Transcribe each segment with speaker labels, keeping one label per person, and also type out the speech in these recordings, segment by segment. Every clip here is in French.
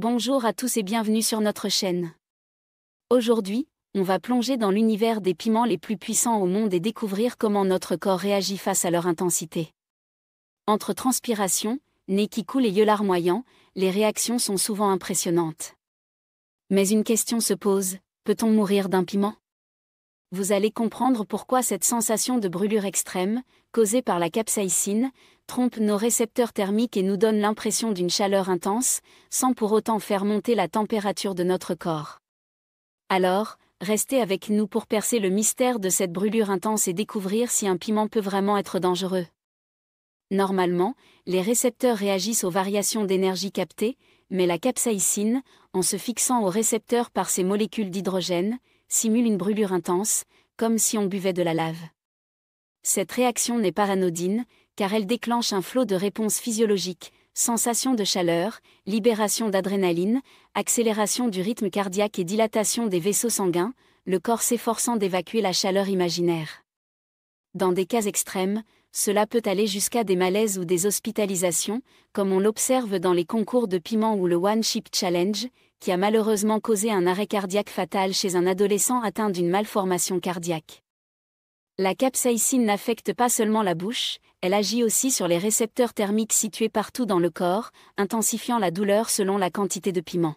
Speaker 1: Bonjour à tous et bienvenue sur notre chaîne. Aujourd'hui, on va plonger dans l'univers des piments les plus puissants au monde et découvrir comment notre corps réagit face à leur intensité. Entre transpiration, nez qui coule et yeux larmoyants, les réactions sont souvent impressionnantes. Mais une question se pose, peut-on mourir d'un piment vous allez comprendre pourquoi cette sensation de brûlure extrême, causée par la capsaïcine, trompe nos récepteurs thermiques et nous donne l'impression d'une chaleur intense, sans pour autant faire monter la température de notre corps. Alors, restez avec nous pour percer le mystère de cette brûlure intense et découvrir si un piment peut vraiment être dangereux. Normalement, les récepteurs réagissent aux variations d'énergie captées, mais la capsaïcine, en se fixant aux récepteurs par ses molécules d'hydrogène, simule une brûlure intense, comme si on buvait de la lave. Cette réaction n'est pas anodine, car elle déclenche un flot de réponses physiologiques, sensation de chaleur, libération d'adrénaline, accélération du rythme cardiaque et dilatation des vaisseaux sanguins, le corps s'efforçant d'évacuer la chaleur imaginaire. Dans des cas extrêmes, cela peut aller jusqu'à des malaises ou des hospitalisations, comme on l'observe dans les concours de piment ou le One one-ship Challenge, qui a malheureusement causé un arrêt cardiaque fatal chez un adolescent atteint d'une malformation cardiaque. La capsaïcine n'affecte pas seulement la bouche, elle agit aussi sur les récepteurs thermiques situés partout dans le corps, intensifiant la douleur selon la quantité de piment.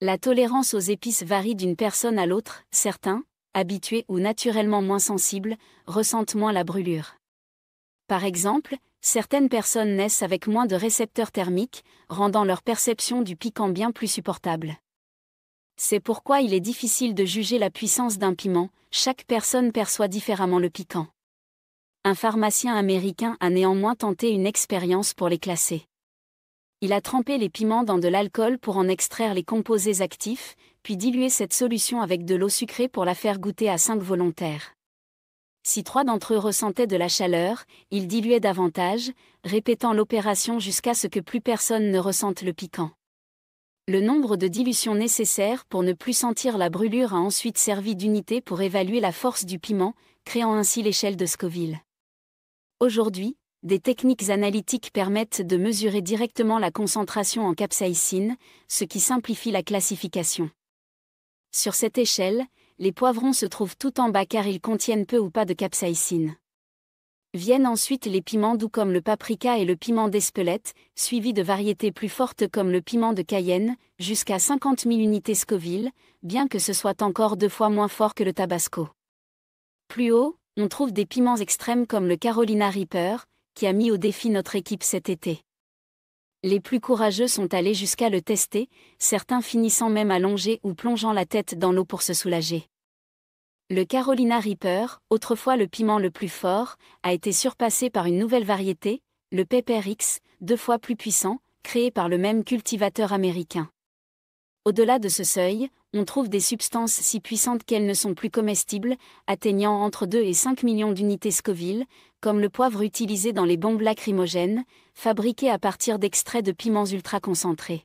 Speaker 1: La tolérance aux épices varie d'une personne à l'autre, certains, habitués ou naturellement moins sensibles, ressentent moins la brûlure. Par exemple, certaines personnes naissent avec moins de récepteurs thermiques, rendant leur perception du piquant bien plus supportable. C'est pourquoi il est difficile de juger la puissance d'un piment, chaque personne perçoit différemment le piquant. Un pharmacien américain a néanmoins tenté une expérience pour les classer. Il a trempé les piments dans de l'alcool pour en extraire les composés actifs, puis dilué cette solution avec de l'eau sucrée pour la faire goûter à cinq volontaires. Si trois d'entre eux ressentaient de la chaleur, ils diluaient davantage, répétant l'opération jusqu'à ce que plus personne ne ressente le piquant. Le nombre de dilutions nécessaires pour ne plus sentir la brûlure a ensuite servi d'unité pour évaluer la force du piment, créant ainsi l'échelle de Scoville. Aujourd'hui, des techniques analytiques permettent de mesurer directement la concentration en capsaïcine, ce qui simplifie la classification. Sur cette échelle, les poivrons se trouvent tout en bas car ils contiennent peu ou pas de capsaïcine. Viennent ensuite les piments doux comme le paprika et le piment d'Espelette, suivis de variétés plus fortes comme le piment de Cayenne, jusqu'à 50 000 unités Scoville, bien que ce soit encore deux fois moins fort que le Tabasco. Plus haut, on trouve des piments extrêmes comme le Carolina Reaper, qui a mis au défi notre équipe cet été les plus courageux sont allés jusqu'à le tester, certains finissant même à longer ou plongeant la tête dans l'eau pour se soulager. Le Carolina Reaper, autrefois le piment le plus fort, a été surpassé par une nouvelle variété, le Pepper X, deux fois plus puissant, créé par le même cultivateur américain. Au-delà de ce seuil, on trouve des substances si puissantes qu'elles ne sont plus comestibles, atteignant entre 2 et 5 millions d'unités Scoville, comme le poivre utilisé dans les bombes lacrymogènes, fabriqués à partir d'extraits de piments ultra concentrés.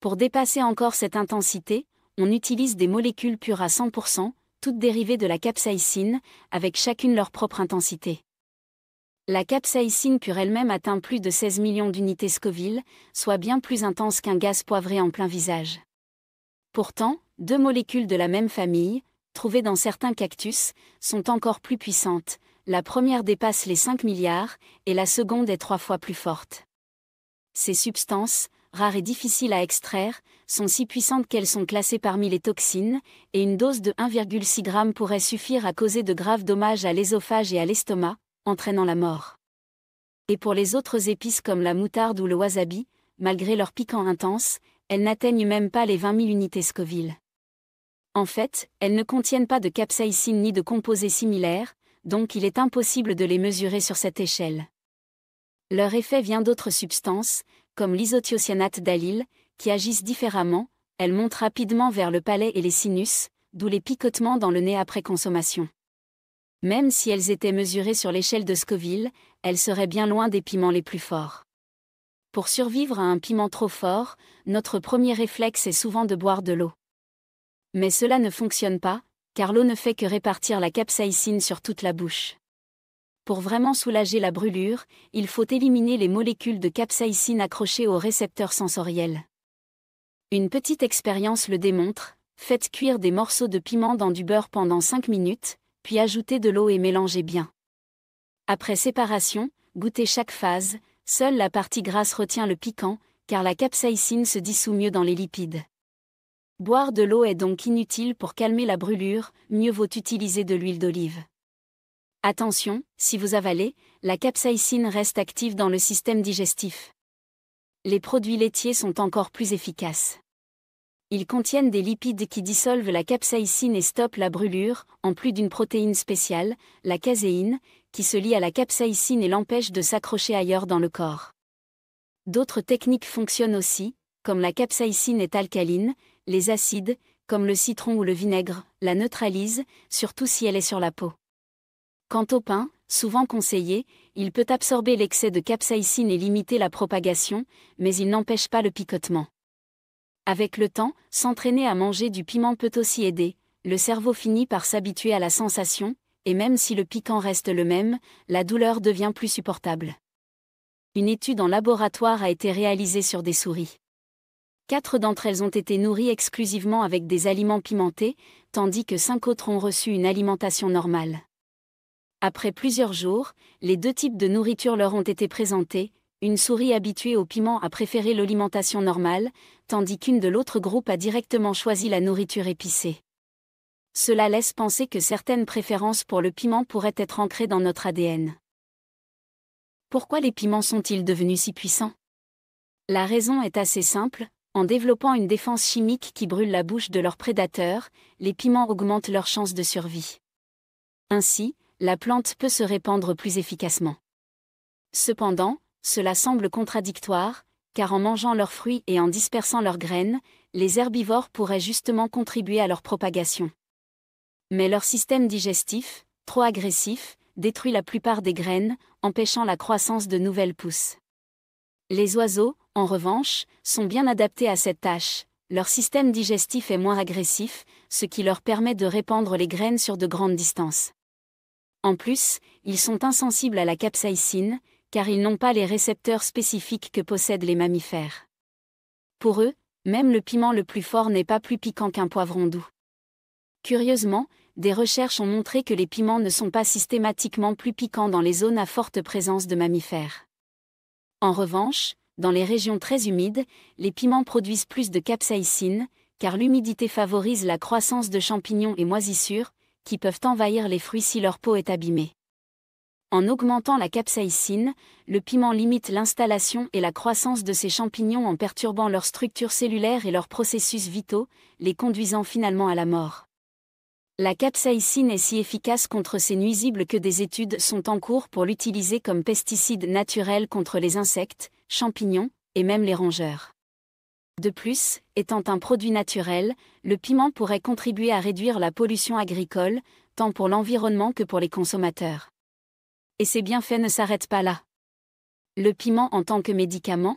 Speaker 1: Pour dépasser encore cette intensité, on utilise des molécules pures à 100%, toutes dérivées de la capsaïcine, avec chacune leur propre intensité. La capsaïcine pure elle-même atteint plus de 16 millions d'unités Scoville, soit bien plus intense qu'un gaz poivré en plein visage. Pourtant, deux molécules de la même famille, trouvées dans certains cactus, sont encore plus puissantes, la première dépasse les 5 milliards, et la seconde est trois fois plus forte. Ces substances, rares et difficiles à extraire, sont si puissantes qu'elles sont classées parmi les toxines, et une dose de 1,6 g pourrait suffire à causer de graves dommages à l'ésophage et à l'estomac, entraînant la mort. Et pour les autres épices comme la moutarde ou le wasabi, malgré leur piquant intense, elles n'atteignent même pas les 20 000 unités Scoville. En fait, elles ne contiennent pas de capsaïcine ni de composés similaires, donc il est impossible de les mesurer sur cette échelle. Leur effet vient d'autres substances, comme l'isothiocyanate d'allyle, qui agissent différemment, elles montent rapidement vers le palais et les sinus, d'où les picotements dans le nez après consommation. Même si elles étaient mesurées sur l'échelle de Scoville, elles seraient bien loin des piments les plus forts. Pour survivre à un piment trop fort, notre premier réflexe est souvent de boire de l'eau. Mais cela ne fonctionne pas, car l'eau ne fait que répartir la capsaïcine sur toute la bouche. Pour vraiment soulager la brûlure, il faut éliminer les molécules de capsaïcine accrochées aux récepteurs sensoriels. Une petite expérience le démontre, faites cuire des morceaux de piment dans du beurre pendant 5 minutes, puis ajoutez de l'eau et mélangez bien. Après séparation, goûtez chaque phase, seule la partie grasse retient le piquant, car la capsaïcine se dissout mieux dans les lipides. Boire de l'eau est donc inutile pour calmer la brûlure, mieux vaut utiliser de l'huile d'olive. Attention, si vous avalez, la capsaïcine reste active dans le système digestif. Les produits laitiers sont encore plus efficaces. Ils contiennent des lipides qui dissolvent la capsaïcine et stoppent la brûlure, en plus d'une protéine spéciale, la caséine, qui se lie à la capsaïcine et l'empêche de s'accrocher ailleurs dans le corps. D'autres techniques fonctionnent aussi, comme la capsaïcine est alcaline, les acides, comme le citron ou le vinaigre, la neutralisent, surtout si elle est sur la peau. Quant au pain, souvent conseillé, il peut absorber l'excès de capsaïcine et limiter la propagation, mais il n'empêche pas le picotement. Avec le temps, s'entraîner à manger du piment peut aussi aider, le cerveau finit par s'habituer à la sensation, et même si le piquant reste le même, la douleur devient plus supportable. Une étude en laboratoire a été réalisée sur des souris. Quatre d'entre elles ont été nourries exclusivement avec des aliments pimentés, tandis que cinq autres ont reçu une alimentation normale. Après plusieurs jours, les deux types de nourriture leur ont été présentés, une souris habituée au piment a préféré l'alimentation normale, tandis qu'une de l'autre groupe a directement choisi la nourriture épicée. Cela laisse penser que certaines préférences pour le piment pourraient être ancrées dans notre ADN. Pourquoi les piments sont-ils devenus si puissants La raison est assez simple, en développant une défense chimique qui brûle la bouche de leurs prédateurs, les piments augmentent leurs chances de survie. Ainsi, la plante peut se répandre plus efficacement. Cependant, cela semble contradictoire, car en mangeant leurs fruits et en dispersant leurs graines, les herbivores pourraient justement contribuer à leur propagation. Mais leur système digestif, trop agressif, détruit la plupart des graines, empêchant la croissance de nouvelles pousses. Les oiseaux, en revanche, sont bien adaptés à cette tâche. Leur système digestif est moins agressif, ce qui leur permet de répandre les graines sur de grandes distances. En plus, ils sont insensibles à la capsaïcine, car ils n'ont pas les récepteurs spécifiques que possèdent les mammifères. Pour eux, même le piment le plus fort n'est pas plus piquant qu'un poivron doux. Curieusement, des recherches ont montré que les piments ne sont pas systématiquement plus piquants dans les zones à forte présence de mammifères. En revanche, dans les régions très humides, les piments produisent plus de capsaïcine, car l'humidité favorise la croissance de champignons et moisissures, qui peuvent envahir les fruits si leur peau est abîmée. En augmentant la capsaïcine, le piment limite l'installation et la croissance de ces champignons en perturbant leur structure cellulaire et leurs processus vitaux, les conduisant finalement à la mort. La capsaïcine est si efficace contre ces nuisibles que des études sont en cours pour l'utiliser comme pesticide naturel contre les insectes, champignons, et même les rongeurs. De plus, étant un produit naturel, le piment pourrait contribuer à réduire la pollution agricole, tant pour l'environnement que pour les consommateurs. Et ces bienfaits ne s'arrêtent pas là. Le piment en tant que médicament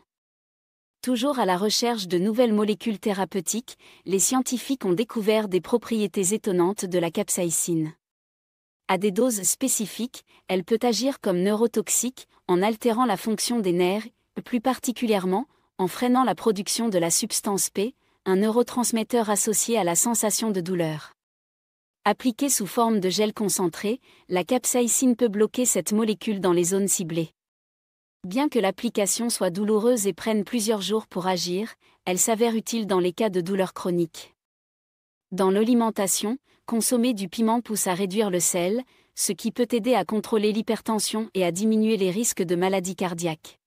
Speaker 1: Toujours à la recherche de nouvelles molécules thérapeutiques, les scientifiques ont découvert des propriétés étonnantes de la capsaïcine. À des doses spécifiques, elle peut agir comme neurotoxique en altérant la fonction des nerfs plus particulièrement, en freinant la production de la substance P, un neurotransmetteur associé à la sensation de douleur. Appliquée sous forme de gel concentré, la capsaïcine peut bloquer cette molécule dans les zones ciblées. Bien que l'application soit douloureuse et prenne plusieurs jours pour agir, elle s'avère utile dans les cas de douleurs chroniques. Dans l'alimentation, consommer du piment pousse à réduire le sel, ce qui peut aider à contrôler l'hypertension et à diminuer les risques de maladies cardiaques.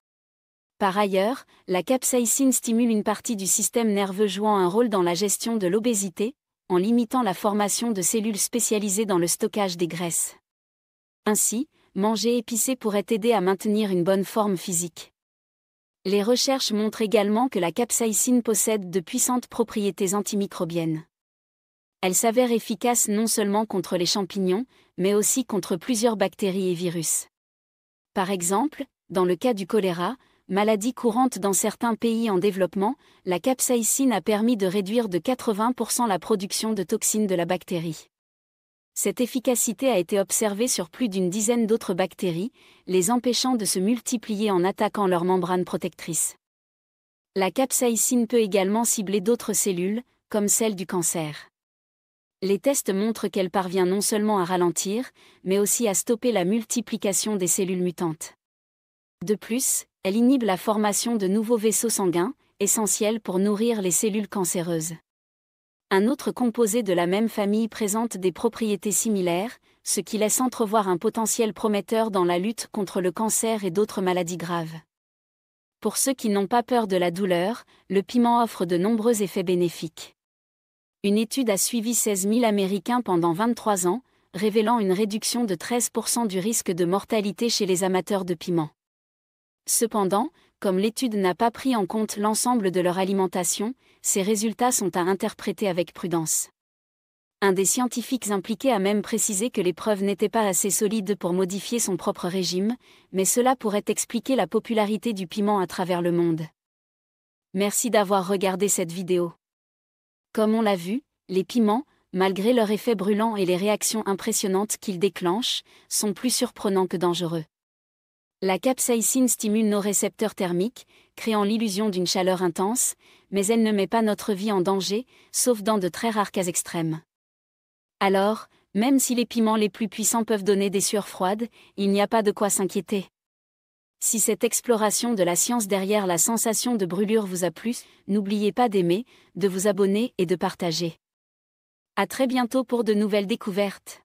Speaker 1: Par ailleurs, la capsaïcine stimule une partie du système nerveux jouant un rôle dans la gestion de l'obésité, en limitant la formation de cellules spécialisées dans le stockage des graisses. Ainsi, manger épicé pourrait aider à maintenir une bonne forme physique. Les recherches montrent également que la capsaïcine possède de puissantes propriétés antimicrobiennes. Elle s'avère efficace non seulement contre les champignons, mais aussi contre plusieurs bactéries et virus. Par exemple, dans le cas du choléra, Maladie courante dans certains pays en développement, la capsaïcine a permis de réduire de 80% la production de toxines de la bactérie. Cette efficacité a été observée sur plus d'une dizaine d'autres bactéries, les empêchant de se multiplier en attaquant leur membrane protectrice. La capsaïcine peut également cibler d'autres cellules, comme celle du cancer. Les tests montrent qu'elle parvient non seulement à ralentir, mais aussi à stopper la multiplication des cellules mutantes. De plus, elle inhibe la formation de nouveaux vaisseaux sanguins, essentiels pour nourrir les cellules cancéreuses. Un autre composé de la même famille présente des propriétés similaires, ce qui laisse entrevoir un potentiel prometteur dans la lutte contre le cancer et d'autres maladies graves. Pour ceux qui n'ont pas peur de la douleur, le piment offre de nombreux effets bénéfiques. Une étude a suivi 16 000 Américains pendant 23 ans, révélant une réduction de 13% du risque de mortalité chez les amateurs de piment. Cependant, comme l'étude n'a pas pris en compte l'ensemble de leur alimentation, ces résultats sont à interpréter avec prudence. Un des scientifiques impliqués a même précisé que les preuves n'étaient pas assez solides pour modifier son propre régime, mais cela pourrait expliquer la popularité du piment à travers le monde. Merci d'avoir regardé cette vidéo. Comme on l'a vu, les piments, malgré leur effet brûlant et les réactions impressionnantes qu'ils déclenchent, sont plus surprenants que dangereux. La capsaïcine stimule nos récepteurs thermiques, créant l'illusion d'une chaleur intense, mais elle ne met pas notre vie en danger, sauf dans de très rares cas extrêmes. Alors, même si les piments les plus puissants peuvent donner des sueurs froides, il n'y a pas de quoi s'inquiéter. Si cette exploration de la science derrière la sensation de brûlure vous a plu, n'oubliez pas d'aimer, de vous abonner et de partager. À très bientôt pour de nouvelles découvertes.